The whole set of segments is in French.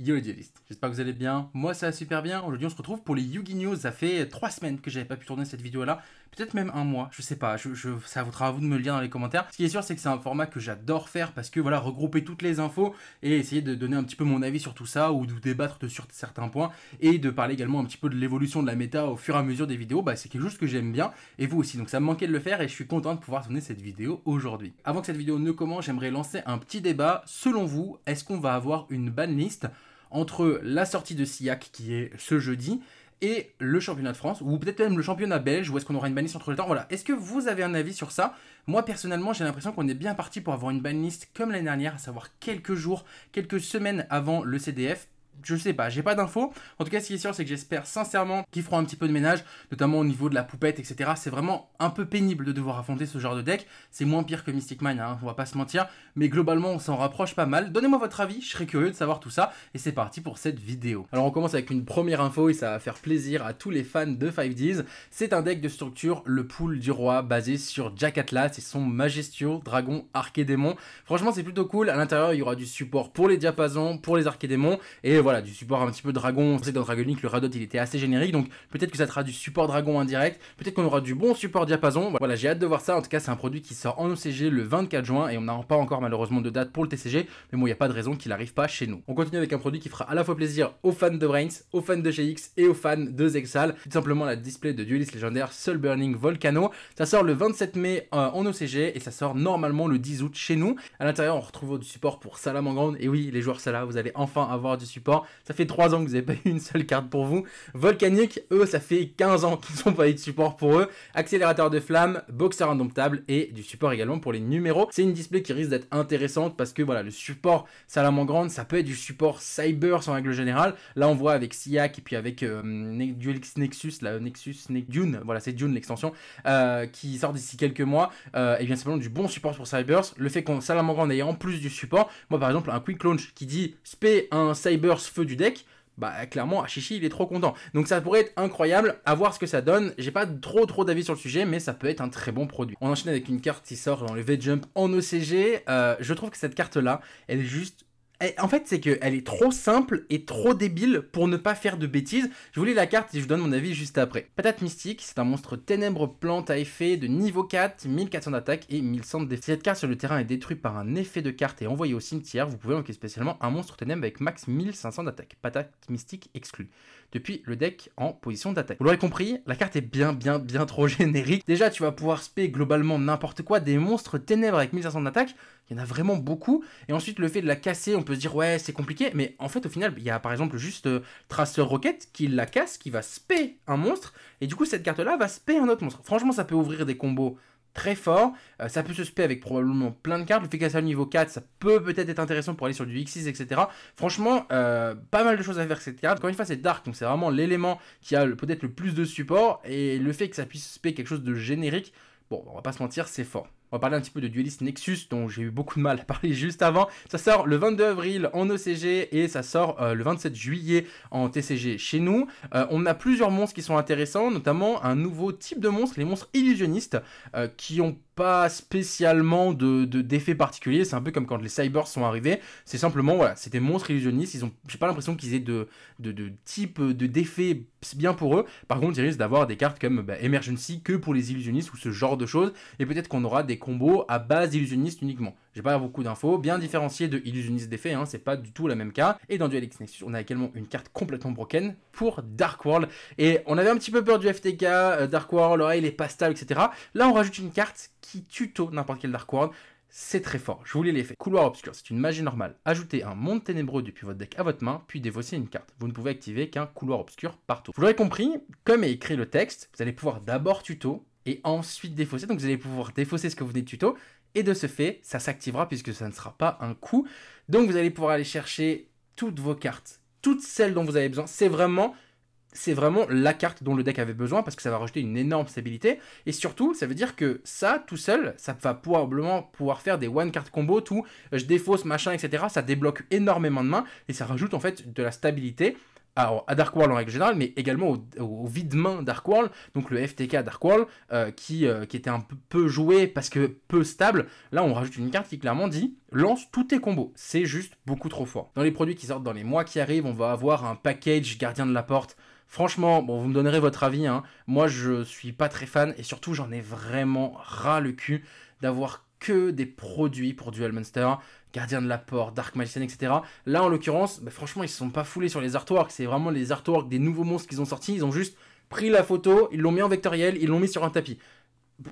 Yo les j'espère que vous allez bien. Moi ça va super bien. Aujourd'hui on se retrouve pour les Yugi News. Ça fait 3 semaines que j'avais pas pu tourner cette vidéo là. Peut-être même un mois, je sais pas. Je, ça vaudra à vous de me le dire dans les commentaires. Ce qui est sûr c'est que c'est un format que j'adore faire parce que voilà, regrouper toutes les infos et essayer de donner un petit peu mon avis sur tout ça ou de débattre sur certains points et de parler également un petit peu de l'évolution de la méta au fur et à mesure des vidéos. Bah c'est quelque chose que j'aime bien et vous aussi. Donc ça me manquait de le faire et je suis content de pouvoir tourner cette vidéo aujourd'hui. Avant que cette vidéo ne commence, j'aimerais lancer un petit débat. Selon vous, est-ce qu'on va avoir une ban liste entre la sortie de SIAC, qui est ce jeudi et le championnat de France, ou peut-être même le championnat belge, ou est-ce qu'on aura une banliste entre les temps Voilà. Est-ce que vous avez un avis sur ça Moi, personnellement, j'ai l'impression qu'on est bien parti pour avoir une banniste comme l'année dernière, à savoir quelques jours, quelques semaines avant le CDF, je sais pas, j'ai pas d'infos. En tout cas, ce qui est sûr, c'est que j'espère sincèrement qu'ils feront un petit peu de ménage, notamment au niveau de la poupette, etc. C'est vraiment un peu pénible de devoir affronter ce genre de deck. C'est moins pire que Mystic Mine, hein, on va pas se mentir, mais globalement, on s'en rapproche pas mal. Donnez-moi votre avis, je serais curieux de savoir tout ça, et c'est parti pour cette vidéo. Alors, on commence avec une première info, et ça va faire plaisir à tous les fans de 5Ds. C'est un deck de structure, le pool du roi, basé sur Jack Atlas et son majestueux Dragon, Archédémon. Franchement, c'est plutôt cool. À l'intérieur, il y aura du support pour les diapasons, pour les Archédémons, et voilà, du support un petit peu dragon. On sait que dans Dragonic, le Radot, il était assez générique. Donc peut-être que ça sera du support dragon indirect. Peut-être qu'on aura du bon support diapason. Voilà, j'ai hâte de voir ça. En tout cas, c'est un produit qui sort en OCG le 24 juin et on n'a pas encore malheureusement de date pour le TCG. Mais bon, il n'y a pas de raison qu'il n'arrive pas chez nous. On continue avec un produit qui fera à la fois plaisir aux fans de Brains, aux fans de GX et aux fans de Zexal. Tout simplement la display de Duelist légendaire Soul Burning Volcano. Ça sort le 27 mai euh, en OCG et ça sort normalement le 10 août chez nous. À l'intérieur, on retrouve du support pour Salamangrande. Et oui, les joueurs Salah, vous allez enfin avoir du support. Ça fait 3 ans que vous n'avez pas eu une seule carte pour vous. Volcanic, eux, ça fait 15 ans qu'ils n'ont pas eu de support pour eux. Accélérateur de flamme, Boxer indomptable et du support également pour les numéros. C'est une display qui risque d'être intéressante parce que voilà, le support Salamangrande, ça peut être du support cyber en règle générale. Là, on voit avec Siac et puis avec euh, Nexus, la Nexus, Dune, voilà, c'est Dune l'extension, euh, qui sort d'ici quelques mois. Euh, et bien simplement du bon support pour Cybers. Le fait qu'on Salamangrande ait en plus du support, moi par exemple, un quick launch qui dit spé un Cybers feu du deck, bah clairement Hachichi il est trop content. Donc ça pourrait être incroyable, à voir ce que ça donne. J'ai pas trop trop d'avis sur le sujet, mais ça peut être un très bon produit. On enchaîne avec une carte qui sort dans le V-Jump en OCG. Euh, je trouve que cette carte là, elle est juste eh, en fait, c'est qu'elle est trop simple et trop débile pour ne pas faire de bêtises. Je vous lis la carte et je vous donne mon avis juste après. Patate mystique, c'est un monstre ténèbre plante à effet de niveau 4, 1400 d'attaque et 1100 de défense. Si cette carte sur le terrain est détruite par un effet de carte et envoyée au cimetière, vous pouvez invoquer spécialement un monstre ténèbre avec max 1500 d'attaque. Patate mystique exclue. Depuis le deck en position d'attaque. Vous l'aurez compris, la carte est bien bien bien trop générique. Déjà, tu vas pouvoir spé globalement n'importe quoi. Des monstres ténèbres avec 1500 d'attaque, il y en a vraiment beaucoup. Et ensuite, le fait de la casser, on peut se dire ouais, c'est compliqué, mais en fait, au final, il y a par exemple juste traceur Tracer Rocket qui la casse, qui va spé un monstre, et du coup, cette carte-là va spé un autre monstre. Franchement, ça peut ouvrir des combos très fort. Euh, ça peut se spé avec probablement plein de cartes. Le fait qu'elle soit niveau 4, ça peut peut-être être intéressant pour aller sur du X6, etc. Franchement, euh, pas mal de choses à faire avec cette carte. Encore une fois, c'est Dark, donc c'est vraiment l'élément qui a peut-être le plus de support. Et le fait que ça puisse spé quelque chose de générique, bon, on va pas se mentir, c'est fort. On va parler un petit peu de Duelist Nexus, dont j'ai eu beaucoup de mal à parler juste avant. Ça sort le 22 avril en OCG e et ça sort euh, le 27 juillet en TCG chez nous. Euh, on a plusieurs monstres qui sont intéressants, notamment un nouveau type de monstre, les monstres illusionnistes, euh, qui ont pas spécialement de d'effets particuliers. C'est un peu comme quand les cybers sont arrivés. C'est simplement voilà, c'était monstre illusionnistes Ils ont, j'ai pas l'impression qu'ils aient de, de, type de d'effets bien pour eux. Par contre, ils risquent d'avoir des cartes comme bah, Emergency que pour les illusionnistes ou ce genre de choses. Et peut-être qu'on aura des combos à base illusionniste uniquement. J'ai pas beaucoup d'infos, bien différencié de illusionniste d'effet. Hein, c'est pas du tout la même cas. Et dans Duel X Nexus, on a également une carte complètement broken pour Dark World. Et on avait un petit peu peur du FTK, euh, Dark World, l'oreille, les stable etc. Là, on rajoute une carte qui qui tuto n'importe quel Dark World. C'est très fort, je vous l'ai fait. Couloir obscur, c'est une magie normale. Ajoutez un monde ténébreux depuis votre deck à votre main, puis défaussez une carte. Vous ne pouvez activer qu'un couloir obscur partout. Vous l'aurez compris, comme est écrit le texte, vous allez pouvoir d'abord tuto et ensuite défausser. Donc vous allez pouvoir défausser ce que vous venez de tuto. Et de ce fait, ça s'activera puisque ça ne sera pas un coup. Donc vous allez pouvoir aller chercher toutes vos cartes, toutes celles dont vous avez besoin. C'est vraiment c'est vraiment la carte dont le deck avait besoin parce que ça va rajouter une énorme stabilité. Et surtout, ça veut dire que ça, tout seul, ça va probablement pouvoir faire des one card combo, tout, je défausse, machin, etc. Ça débloque énormément de mains et ça rajoute en fait de la stabilité. à Dark World en règle générale, mais également au, vide-main Dark World, donc le FTK Dark World, euh, qui, euh, qui était un peu, peu joué parce que peu stable. Là, on rajoute une carte qui clairement dit lance tous tes combos. C'est juste beaucoup trop fort. Dans les produits qui sortent dans les mois qui arrivent, on va avoir un package gardien de la porte Franchement, bon, vous me donnerez votre avis. Hein. Moi, je suis pas très fan et surtout, j'en ai vraiment ras le cul d'avoir que des produits pour Duel Monster, Gardien de la Porte, Dark Magician, etc. Là, en l'occurrence, bah, franchement, ils se sont pas foulés sur les artworks. C'est vraiment les artworks des nouveaux monstres qu'ils ont sortis. Ils ont juste pris la photo, ils l'ont mis en vectoriel, ils l'ont mis sur un tapis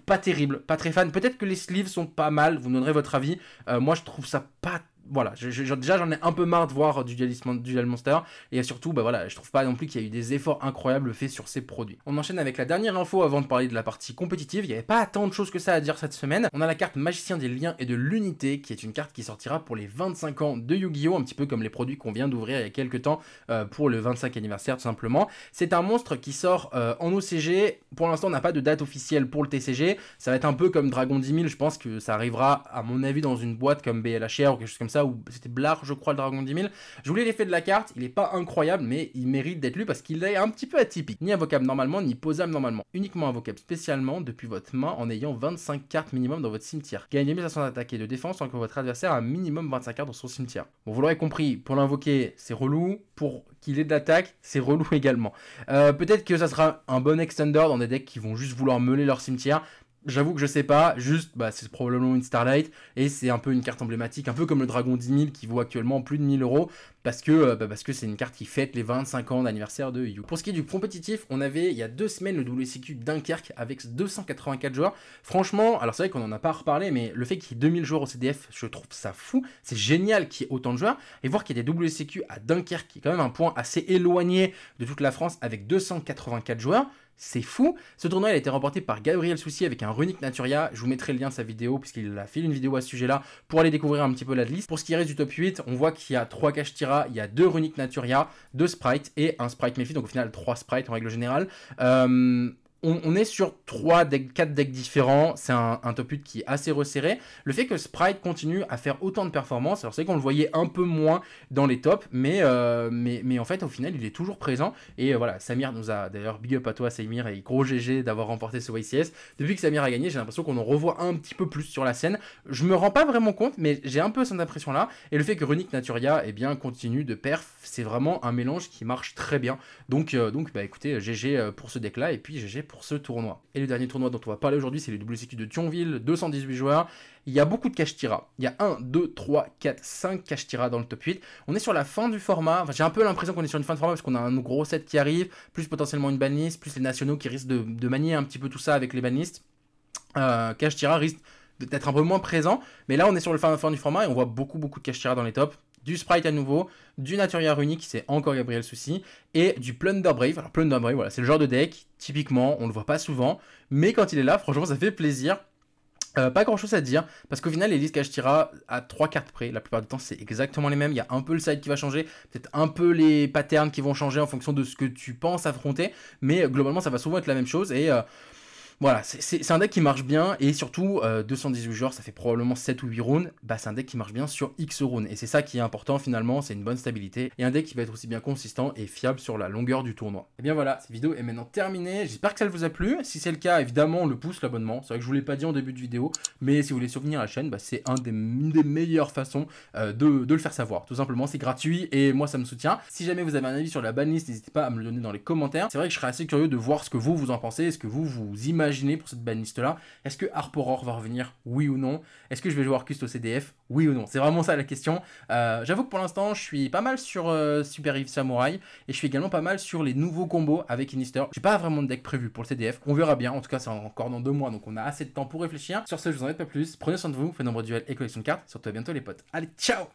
pas terrible, pas très fan. Peut-être que les sleeves sont pas mal, vous me donnerez votre avis. Euh, moi, je trouve ça pas voilà, déjà j'en ai un peu marre de voir du Duel Monster et surtout, bah voilà, je trouve pas non plus qu'il y a eu des efforts incroyables faits sur ces produits. On enchaîne avec la dernière info avant de parler de la partie compétitive. Il n'y avait pas tant de choses que ça à dire cette semaine. On a la carte Magicien des liens et de l'unité qui est une carte qui sortira pour les 25 ans de Yu-Gi-Oh, un petit peu comme les produits qu'on vient d'ouvrir il y a quelques temps euh, pour le 25 anniversaire tout simplement. C'est un monstre qui sort euh, en OCG. Pour l'instant, on n'a pas de date officielle pour le TCG. Ça va être un peu comme Dragon 10 000. Je pense que ça arrivera, à mon avis, dans une boîte comme BLHR ou quelque chose comme ça ou c'était blar, je crois, le Dragon 10 000. Je voulais l'effet de la carte, il est pas incroyable, mais il mérite d'être lu parce qu'il est un petit peu atypique. Ni invocable normalement, ni posable normalement. Uniquement invocable spécialement depuis votre main en ayant 25 cartes minimum dans votre cimetière. Gagnez 1500 d'attaque et de défense tant que votre adversaire a un minimum 25 cartes dans son cimetière. Bon, vous l'aurez compris, pour l'invoquer, c'est relou. Pour qu'il ait d'attaque, c'est relou également. Euh, peut-être que ça sera un bon extender dans des decks qui vont juste vouloir meuler leur cimetière. J'avoue que je sais pas, juste bah, c'est probablement une Starlight et c'est un peu une carte emblématique, un peu comme le Dragon 10 000 qui vaut actuellement plus de 1000 euros euh, bah, parce que c'est une carte qui fête les 25 ans d'anniversaire de You. Pour ce qui est du compétitif, on avait il y a deux semaines le WCQ Dunkerque avec 284 joueurs. Franchement, alors c'est vrai qu'on en a pas reparlé, mais le fait qu'il y ait 2000 joueurs au CDF, je trouve ça fou. C'est génial qu'il y ait autant de joueurs et voir qu'il y a des WCQ à Dunkerque qui est quand même un point assez éloigné de toute la France avec 284 joueurs c'est fou. Ce tournoi, il a été remporté par Gabriel Souci avec un runic Naturia. Je vous mettrai le lien de sa vidéo puisqu'il a fait une vidéo à ce sujet-là pour aller découvrir un petit peu la liste. Pour ce qui reste du top 8, on voit qu'il y a 3 tira il y a 2 runic Naturia, 2 Sprites et un Sprite Méfi. Donc au final, 3 Sprites en règle générale. Euh, on, est sur 3 decks, 4 decks différents. C'est un, top 8 qui est assez resserré. Le fait que Sprite continue à faire autant de performances, alors c'est qu'on le voyait un peu moins dans les tops, mais, euh, mais, mais, en fait, au final, il est toujours présent. Et euh, voilà, Samir nous a d'ailleurs big up à toi, Samir, et gros GG d'avoir remporté ce YCS. Depuis que Samir a gagné, j'ai l'impression qu'on en revoit un petit peu plus sur la scène. Je me rends pas vraiment compte, mais j'ai un peu cette impression-là. Et le fait que Runic Naturia eh bien, continue de perf, c'est vraiment un mélange qui marche très bien. Donc, euh, donc bah, écoutez, GG pour ce deck-là, et puis GG pour ce tournoi. Et le dernier tournoi dont on va parler aujourd'hui, c'est le WCQ de Thionville, 218 joueurs. Il y a beaucoup de cash tira. Il y a 1, 2, 3, 4, 5 cash tira dans le top 8. On est sur la fin du format. j'ai un peu l'impression qu'on est sur une fin de format parce qu'on a un gros set qui arrive, plus potentiellement une baniste, plus les nationaux qui risquent de, manier un petit peu tout ça avec les banistes. Euh, cash tira risque d'être un peu moins présent. Mais là, on est sur le fin, fin du format et on voit beaucoup, beaucoup de cash tira dans les tops du Sprite à nouveau, du Naturia Runique, c'est encore Gabriel Souci, et du Plunder Brave. Alors Plunder Brave, voilà, c'est le genre de deck, typiquement, on le voit pas souvent, mais quand il est là, franchement, ça fait plaisir. Euh, pas grand chose à dire, parce qu'au final, les listes tira à trois cartes près, la plupart du temps, c'est exactement les mêmes. Il y a un peu le side qui va changer, peut-être un peu les patterns qui vont changer en fonction de ce que tu penses affronter, mais euh, globalement, ça va souvent être la même chose. Et euh, voilà, c'est un deck qui marche bien et surtout 218 euh, joueurs, ça fait probablement 7 ou 8 rounds, bah c'est un deck qui marche bien sur X rounds et c'est ça qui est important finalement, c'est une bonne stabilité et un deck qui va être aussi bien consistant et fiable sur la longueur du tournoi. Et eh bien voilà, cette vidéo est maintenant terminée, j'espère que ça vous a plu, si c'est le cas évidemment le pouce l'abonnement, c'est vrai que je vous l'ai pas dit en début de vidéo, mais si vous voulez soutenir la chaîne, bah, c'est un des, une des meilleures façons euh, de, le faire savoir, tout simplement c'est gratuit et moi ça me soutient. Si jamais vous avez un avis sur la banlist, n'hésitez pas à me le donner dans les commentaires, c'est vrai que je serais assez curieux de voir ce que vous vous en pensez, ce que vous vous imaginez pour cette liste là. Est-ce que Arporor va revenir Oui ou non Est-ce que je vais jouer Arcus au CDF Oui ou non C'est vraiment ça la question. Euh, j'avoue que pour l'instant, je suis pas mal sur euh, Super Eve Samurai et je suis également pas mal sur les nouveaux combos avec Inister. J'ai pas vraiment de deck prévu pour le CDF. On verra bien. En tout cas, c'est encore dans deux mois donc on a assez de temps pour réfléchir. Sur ce, je vous en ai pas plus. Prenez soin de vous, faites nombre de duels et collection de cartes. Surtout à bientôt les potes. Allez, ciao